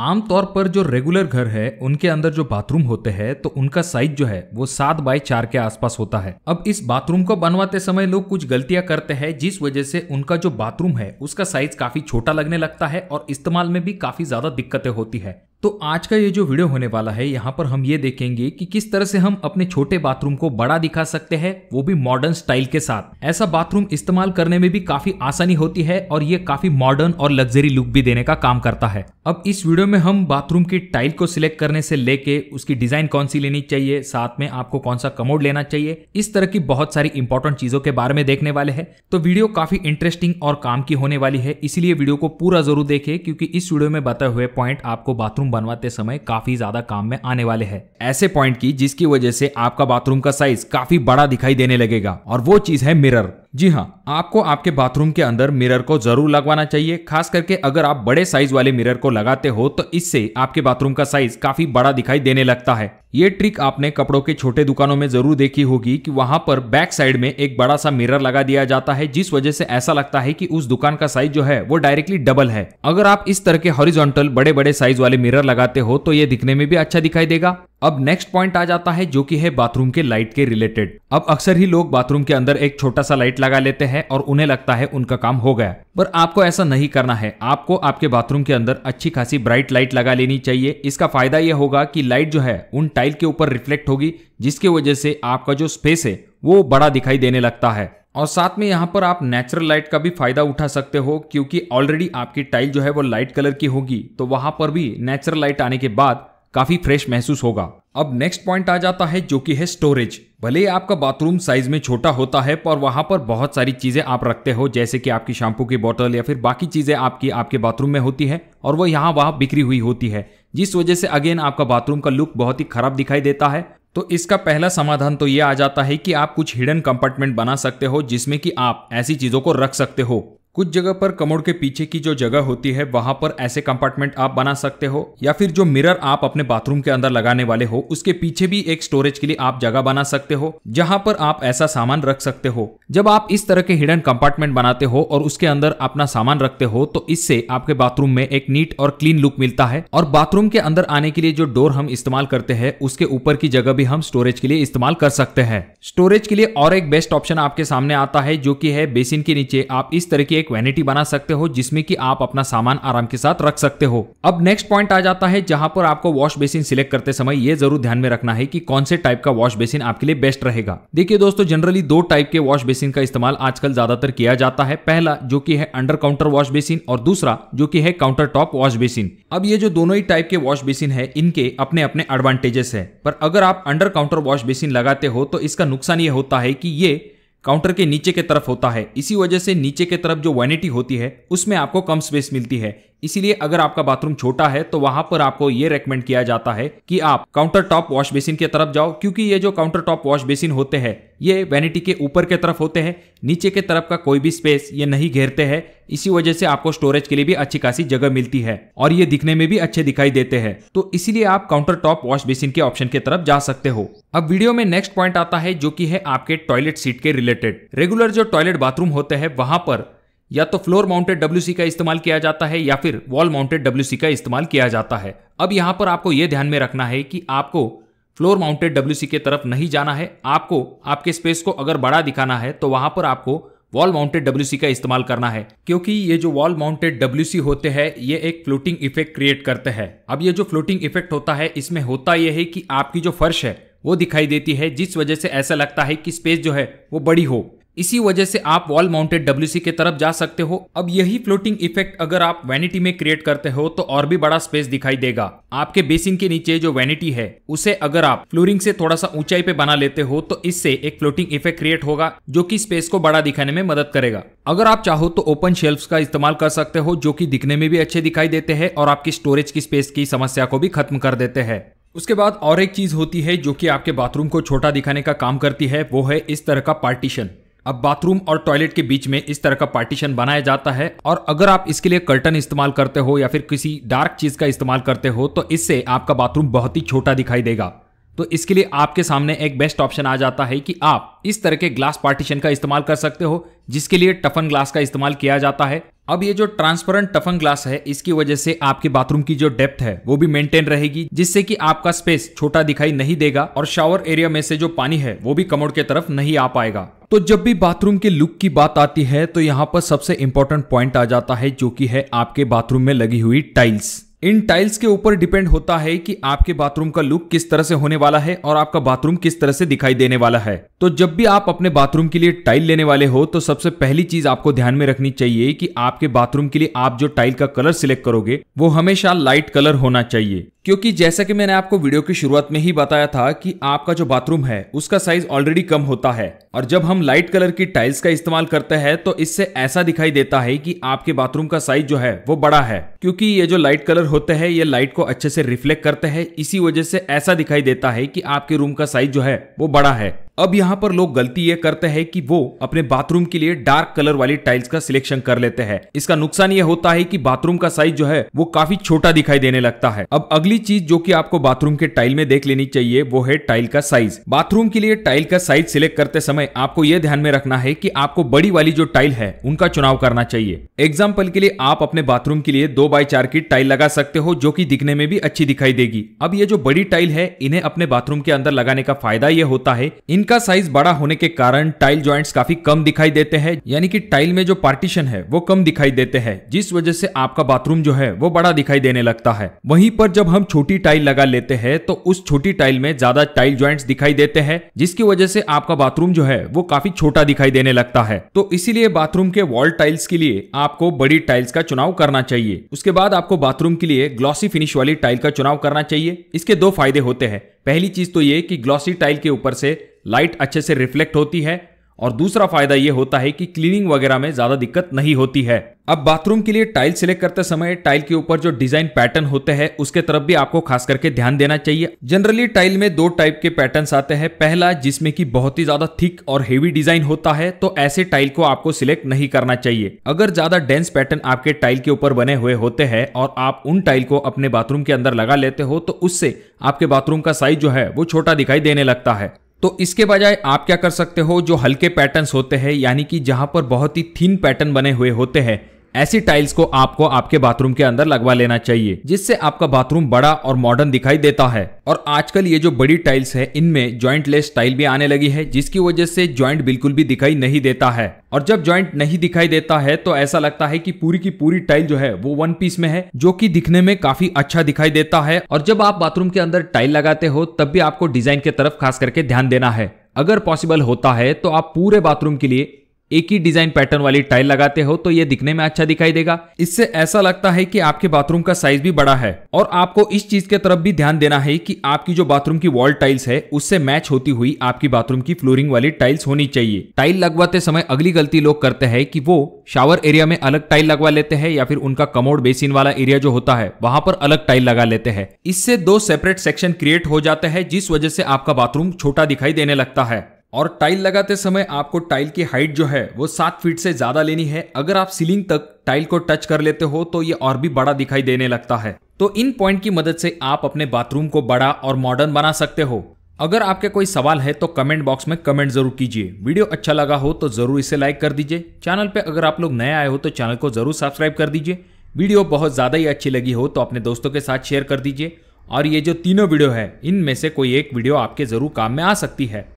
आमतौर पर जो रेगुलर घर है उनके अंदर जो बाथरूम होते हैं तो उनका साइज जो है वो सात बाय चार के आसपास होता है अब इस बाथरूम को बनवाते समय लोग कुछ गलतियां करते हैं जिस वजह से उनका जो बाथरूम है उसका साइज काफी छोटा लगने लगता है और इस्तेमाल में भी काफी ज्यादा दिक्कतें होती है तो आज का ये जो वीडियो होने वाला है यहाँ पर हम ये देखेंगे कि किस तरह से हम अपने छोटे बाथरूम को बड़ा दिखा सकते हैं वो भी मॉडर्न स्टाइल के साथ ऐसा बाथरूम इस्तेमाल करने में भी काफी आसानी होती है और ये काफी मॉडर्न और लग्जरी लुक भी देने का काम करता है अब इस वीडियो में हम बाथरूम की टाइल को सिलेक्ट करने से लेके उसकी डिजाइन कौन सी लेनी चाहिए साथ में आपको कौन सा कमोड लेना चाहिए इस तरह की बहुत सारी इंपॉर्टेंट चीजों के बारे में देखने वाले है तो वीडियो काफी इंटरेस्टिंग और काम की होने वाली है इसीलिए वीडियो को पूरा जरूर देखे क्योंकि इस वीडियो में बताए हुए पॉइंट आपको बाथरूम बनवाते समय काफी ज्यादा काम में आने वाले हैं ऐसे पॉइंट की जिसकी वजह से आपका बाथरूम का साइज काफी बड़ा दिखाई देने लगेगा और वो चीज है मिरर जी हाँ आपको आपके बाथरूम के अंदर मिरर को जरूर लगवाना चाहिए खास करके अगर आप बड़े साइज वाले मिरर को लगाते हो तो इससे आपके बाथरूम का साइज काफी बड़ा दिखाई देने लगता है ये ट्रिक आपने कपड़ों के छोटे दुकानों में जरूर देखी होगी कि वहां पर बैक साइड में एक बड़ा सा मिरर लगा दिया जाता है जिस वजह से ऐसा लगता है कि उस दुकान का साइज जो है वो डायरेक्टली डबल है अगर आप इस तरह के हॉरिजॉन्टल बड़े बड़े साइज वाले मिरर लगाते हो तो ये दिखने में भी अच्छा दिखाई देगा अब नेक्स्ट पॉइंट आ जाता है जो कि है बाथरूम के लाइट के रिलेटेड अब अक्सर ही लोग बाथरूम के अंदर एक छोटा सा लाइट लगा लेते हैं और उन्हें लगता है उनका काम हो गया पर आपको ऐसा नहीं करना है आपको आपके बाथरूम के अंदर अच्छी खासी ब्राइट लाइट लगा लेनी चाहिए इसका फायदा यह होगा कि लाइट जो है उन टाइल के ऊपर रिफ्लेक्ट होगी जिसकी वजह से आपका जो स्पेस है वो बड़ा दिखाई देने लगता है और साथ में यहाँ पर आप नेचुरल लाइट का भी फायदा उठा सकते हो क्योंकि ऑलरेडी आपकी टाइल जो है वो लाइट कलर की होगी तो वहां पर भी नेचुरल लाइट आने के बाद काफी फ्रेश महसूस होगा अब नेक्स्ट पॉइंट आ जाता है जो कि है स्टोरेज भले ही आपका बाथरूम साइज में छोटा होता है पर वहां पर बहुत सारी चीजें आप रखते हो जैसे कि आपकी शैम्पू की बोतल या फिर बाकी चीजें आपकी आपके बाथरूम में होती है और वो यहाँ वहां बिखरी हुई होती है जिस वजह से अगेन आपका बाथरूम का लुक बहुत ही खराब दिखाई देता है तो इसका पहला समाधान तो ये आ जाता है कि आप कुछ हिडन कंपार्टमेंट बना सकते हो जिसमें कि आप ऐसी चीजों को रख सकते हो कुछ जगह पर कमोड के पीछे की जो जगह होती है वहां पर ऐसे कंपार्टमेंट आप बना सकते हो या फिर जो मिरर आप अपने बाथरूम के अंदर लगाने वाले हो उसके पीछे भी एक स्टोरेज के लिए आप जगह बना सकते हो जहां पर आप ऐसा सामान रख सकते हो जब आप इस तरह के हिडन कंपार्टमेंट बनाते हो और उसके अंदर अपना सामान रखते हो तो इससे आपके बाथरूम में एक नीट और क्लीन लुक मिलता है और बाथरूम के अंदर आने के लिए जो डोर हम इस्तेमाल करते हैं उसके ऊपर की जगह भी हम स्टोरेज के लिए इस्तेमाल कर सकते हैं स्टोरेज के लिए और एक बेस्ट ऑप्शन आपके सामने आता है जो की है बेसिन के नीचे आप इस तरह की एक वैनिटी बना सकते हो जिसमें कि आप अपना सामान आराम के साथ रख सकते हो अब नेक्स्ट पॉइंट आ जाता है जहां पर आपको वॉश बेसिन सिलेक्ट करते समय ये जरूर ध्यान में रखना है कि कौन से टाइप का वॉश बेसिन आपके लिए बेस्ट रहेगा देखिए दोस्तों जनरली दो टाइप के वॉश बेसिन का इस्तेमाल आजकल ज्यादातर किया जाता है पहला जो की है अंडर काउंटर वॉश बेसिन और दूसरा जो की है काउंटर टॉप वॉश बेसिन अब ये जो दोनों ही टाइप के वॉश बेसिन है इनके अपने अपने एडवांटेजेस है पर अगर आप अंडर काउंटर वॉश बेसिन लगाते हो तो इसका नुकसान ये होता है कि ये काउंटर के नीचे के तरफ होता है इसी वजह से नीचे के तरफ जो वैनिटी होती है उसमें आपको कम स्पेस मिलती है इसीलिए अगर आपका बाथरूम छोटा है तो वहां पर आपको ये रेकमेंड किया जाता है कि आप काउंटर टॉप वॉश बेसिन की तरफ जाओ क्योंकि ये जो काउंटर टॉप वॉश बेसिन होते हैं ये वैनिटी के ऊपर के तरफ होते हैं नीचे के तरफ का कोई भी स्पेस ये नहीं घेरते हैं इसी वजह से आपको स्टोरेज के लिए भी अच्छी खासी जगह मिलती है और ये दिखने में भी अच्छे दिखाई देते हैं तो इसीलिए आप काउंटर टॉप वॉश बेसिन के ऑप्शन के तरफ जा सकते हो अब वीडियो में नेक्स्ट पॉइंट आता है जो की है आपके टॉयलेट सीट के रिलेटेड रेगुलर जो टॉयलेट बाथरूम होते हैं वहां पर या तो फ्लोर माउंटेड डब्ल्यू का इस्तेमाल किया जाता है या फिर वॉल माउंटेड डब्ल्यू का इस्तेमाल किया जाता है अब यहाँ पर आपको ये ध्यान में रखना है कि आपको फ्लोर माउंटेड डब्ल्यू के तरफ नहीं जाना है आपको आपके स्पेस को अगर बड़ा दिखाना है तो वहां पर आपको वॉल माउंटेड डब्ल्यू का इस्तेमाल करना है क्योंकि ये जो वॉल माउंटेड डब्ल्यू होते हैं ये एक फ्लोटिंग इफेक्ट क्रिएट करते हैं अब ये जो फ्लोटिंग इफेक्ट होता है इसमें होता यह है कि आपकी जो फर्श है वो दिखाई देती है जिस वजह से ऐसा लगता है कि स्पेस जो है वो बड़ी हो इसी वजह से आप वॉल माउंटेड डब्ल्यू के तरफ जा सकते हो अब यही फ्लोटिंग इफेक्ट अगर आप वैनिटी में क्रिएट करते हो तो और भी बड़ा स्पेस दिखाई देगा आपके बेसिन के नीचे जो वैनिटी है उसे अगर आप फ्लोरिंग से थोड़ा सा ऊंचाई पे बना लेते हो तो इससे एक फ्लोटिंग इफेक्ट क्रिएट होगा जो की स्पेस को बड़ा दिखाने में मदद करेगा अगर आप चाहो तो ओपन शेल्फ का इस्तेमाल कर सकते हो जो की दिखने में भी अच्छे दिखाई देते हैं और आपकी स्टोरेज की स्पेस की समस्या को भी खत्म कर देते हैं उसके बाद और एक चीज होती है जो कि आपके बाथरूम को छोटा दिखाने का काम करती है वो है इस तरह का पार्टीशन अब बाथरूम और टॉयलेट के बीच में इस तरह का पार्टीशन बनाया जाता है और अगर आप इसके लिए कर्टन इस्तेमाल करते हो या फिर किसी डार्क चीज का इस्तेमाल करते हो तो इससे आपका बाथरूम बहुत ही छोटा दिखाई देगा तो इसके लिए आपके सामने एक बेस्ट ऑप्शन आ जाता है कि आप इस तरह के ग्लास पार्टीशन का इस्तेमाल कर सकते हो जिसके लिए टफन ग्लास का इस्तेमाल किया जाता है अब ये जो ट्रांसपेरेंट टफन ग्लास है इसकी वजह से आपके बाथरूम की जो डेप्थ है वो भी मेंटेन रहेगी जिससे कि आपका स्पेस छोटा दिखाई नहीं देगा और शावर एरिया में से जो पानी है वो भी कमोड के तरफ नहीं आ पाएगा तो जब भी बाथरूम के लुक की बात आती है तो यहाँ पर सबसे इंपॉर्टेंट पॉइंट आ जाता है जो कि है आपके बाथरूम में लगी हुई टाइल्स इन टाइल्स के ऊपर डिपेंड होता है कि आपके बाथरूम का लुक किस तरह से होने वाला है और आपका बाथरूम किस तरह से दिखाई देने वाला है तो जब भी आप अपने बाथरूम के लिए टाइल लेने वाले हो तो सबसे पहली चीज आपको ध्यान में रखनी चाहिए कि आपके बाथरूम के लिए आप जो टाइल का कलर सिलेक्ट करोगे वो हमेशा लाइट कलर होना चाहिए क्योंकि जैसा कि मैंने आपको वीडियो की शुरुआत में ही बताया था कि आपका जो बाथरूम है उसका साइज ऑलरेडी कम होता है और जब हम लाइट कलर की टाइल्स का इस्तेमाल करते हैं तो इससे ऐसा दिखाई देता है कि आपके बाथरूम का साइज जो है वो बड़ा है क्योंकि ये जो लाइट कलर होते हैं ये लाइट को अच्छे से रिफ्लेक्ट करते हैं इसी वजह से ऐसा दिखाई देता है कि आपके रूम का साइज जो है वो बड़ा है अब यहाँ पर लोग गलती ये करते हैं कि वो अपने बाथरूम के लिए डार्क कलर वाली टाइल्स का सिलेक्शन कर लेते हैं इसका नुकसान ये होता है कि बाथरूम का साइज जो है वो काफी छोटा दिखाई देने लगता है अब अगली चीज जो कि आपको बाथरूम के टाइल में देख लेनी चाहिए वो है टाइल का साइज बाथरूम के लिए टाइल का साइज सिलेक्ट करते समय आपको ये ध्यान में रखना है की आपको बड़ी वाली जो टाइल है उनका चुनाव करना चाहिए एग्जाम्पल के लिए आप अपने बाथरूम के लिए दो बाय चार की टाइल लगा सकते हो जो की दिखने में भी अच्छी दिखाई देगी अब ये जो बड़ी टाइल है इन्हें अपने बाथरूम के अंदर लगाने का फायदा ये होता है इन इनका साइज बड़ा होने के कारण टाइल ज्वाइंट्स काफी कम दिखाई देते हैं यानी कि टाइल में जो पार्टीशन है वो कम दिखाई देते हैं जिस वजह से आपका बाथरूम जो है वो बड़ा दिखाई देने लगता है वहीं पर जब हम छोटी टाइल लगा लेते हैं तो उस छोटी टाइल में ज्यादा टाइल ज्वाइंट्स दिखाई देते हैं जिसकी वजह से आपका बाथरूम जो है वो काफी छोटा दिखाई देने लगता है तो इसीलिए बाथरूम के वॉल टाइल्स के लिए आपको बड़ी टाइल्स का चुनाव करना चाहिए उसके बाद आपको बाथरूम के लिए ग्लॉसी फिनिश वाली टाइल का चुनाव करना चाहिए इसके दो फायदे होते हैं पहली चीज तो ये कि ग्लॉसी टाइल के ऊपर से लाइट अच्छे से रिफ्लेक्ट होती है और दूसरा फायदा ये होता है कि क्लीनिंग वगैरह में ज्यादा दिक्कत नहीं होती है अब बाथरूम के लिए टाइल सिलेक्ट करते समय टाइल के ऊपर जो डिजाइन पैटर्न होते हैं उसके तरफ भी आपको खास करके ध्यान देना चाहिए जनरली टाइल में दो टाइप के पैटर्न आते हैं पहला जिसमें की बहुत ही ज्यादा थिक और हेवी डिजाइन होता है तो ऐसे टाइल को आपको सिलेक्ट नहीं करना चाहिए अगर ज्यादा डेंस पैटर्न आपके टाइल के ऊपर बने हुए होते हैं और आप उन टाइल को अपने बाथरूम के अंदर लगा लेते हो तो उससे आपके बाथरूम का साइज जो है वो छोटा दिखाई देने लगता है तो इसके बजाय आप क्या कर सकते हो जो हल्के पैटर्न्स होते हैं यानी कि जहां पर बहुत ही थीन पैटर्न बने हुए होते हैं ऐसी टाइल्स को आपको आपके बाथरूम के अंदर लगवा लेना चाहिए जिससे आपका बाथरूम बड़ा और मॉडर्न दिखाई देता है और आजकल ये जो बड़ी टाइल्स है इनमें ज्वाइंटलेस टाइल भी आने लगी है जिसकी वजह से ज्वाइंट बिल्कुल भी दिखाई नहीं देता है और जब ज्वाइंट नहीं दिखाई देता है तो ऐसा लगता है कि पूरी की पूरी टाइल जो है वो वन पीस में है जो कि दिखने में काफी अच्छा दिखाई देता है और जब आप बाथरूम के अंदर टाइल लगाते हो तब भी आपको डिजाइन के तरफ खास करके ध्यान देना है अगर पॉसिबल होता है तो आप पूरे बाथरूम के लिए एक ही डिजाइन पैटर्न वाली टाइल लगाते हो तो ये दिखने में अच्छा दिखाई देगा इससे ऐसा लगता है कि आपके बाथरूम का साइज भी बड़ा है और आपको इस चीज के तरफ भी ध्यान देना है कि आपकी जो बाथरूम की वॉल टाइल्स है उससे मैच होती हुई आपकी बाथरूम की फ्लोरिंग वाली टाइल्स होनी चाहिए टाइल लगवाते समय अगली गलती लोग करते हैं कि वो शावर एरिया में अलग टाइल लगवा लेते हैं या फिर उनका कमोड बेसिन वाला एरिया जो होता है वहां पर अलग टाइल लगा लेते हैं इससे दो सेपरेट सेक्शन क्रिएट हो जाते हैं जिस वजह से आपका बाथरूम छोटा दिखाई देने लगता है और टाइल लगाते समय आपको टाइल की हाइट जो है वो सात फीट से ज्यादा लेनी है अगर आप सीलिंग तक टाइल को टच कर लेते हो तो ये और भी बड़ा दिखाई देने लगता है तो इन पॉइंट की मदद से आप अपने बाथरूम को बड़ा और मॉडर्न बना सकते हो अगर आपके कोई सवाल है तो कमेंट बॉक्स में कमेंट जरूर कीजिए वीडियो अच्छा लगा हो तो जरूर इसे लाइक कर दीजिए चैनल पे अगर आप लोग नए आए हो तो चैनल को जरूर सब्सक्राइब कर दीजिए वीडियो बहुत ज़्यादा ही अच्छी लगी हो तो अपने दोस्तों के साथ शेयर कर दीजिए और ये जो तीनों वीडियो है इनमें से कोई एक वीडियो आपके ज़रूर काम में आ सकती है